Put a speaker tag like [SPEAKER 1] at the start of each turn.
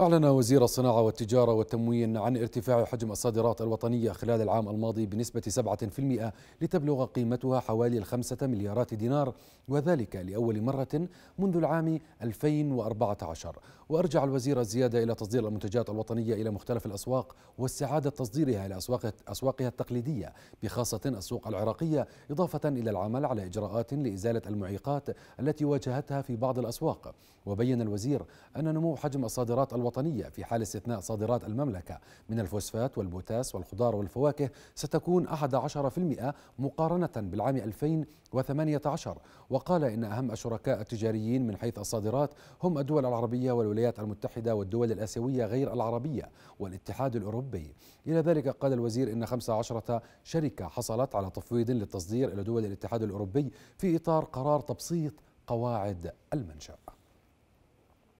[SPEAKER 1] أعلن وزير الصناعة والتجارة والتموين عن ارتفاع حجم الصادرات الوطنية خلال العام الماضي بنسبة 7% لتبلغ قيمتها حوالي الخمسة مليارات دينار وذلك لأول مرة منذ العام 2014 وأرجع الوزير الزيادة إلى تصدير المنتجات الوطنية إلى مختلف الأسواق واستعادة تصديرها إلى أسواقها التقليدية بخاصة السوق العراقية إضافة إلى العمل على إجراءات لإزالة المعيقات التي واجهتها في بعض الأسواق وبين الوزير أن نمو حجم الصادرات الوطنية في حال استثناء صادرات المملكة من الفوسفات والبوتاس والخضار والفواكه ستكون 11% مقارنة بالعام 2018 وقال إن أهم الشركاء التجاريين من حيث الصادرات هم الدول العربية والولايات المتحدة والدول الآسيوية غير العربية والاتحاد الأوروبي إلى ذلك قال الوزير إن 15 شركة حصلت على تفويض للتصدير إلى دول الاتحاد الأوروبي في إطار قرار تبسيط قواعد المنشأ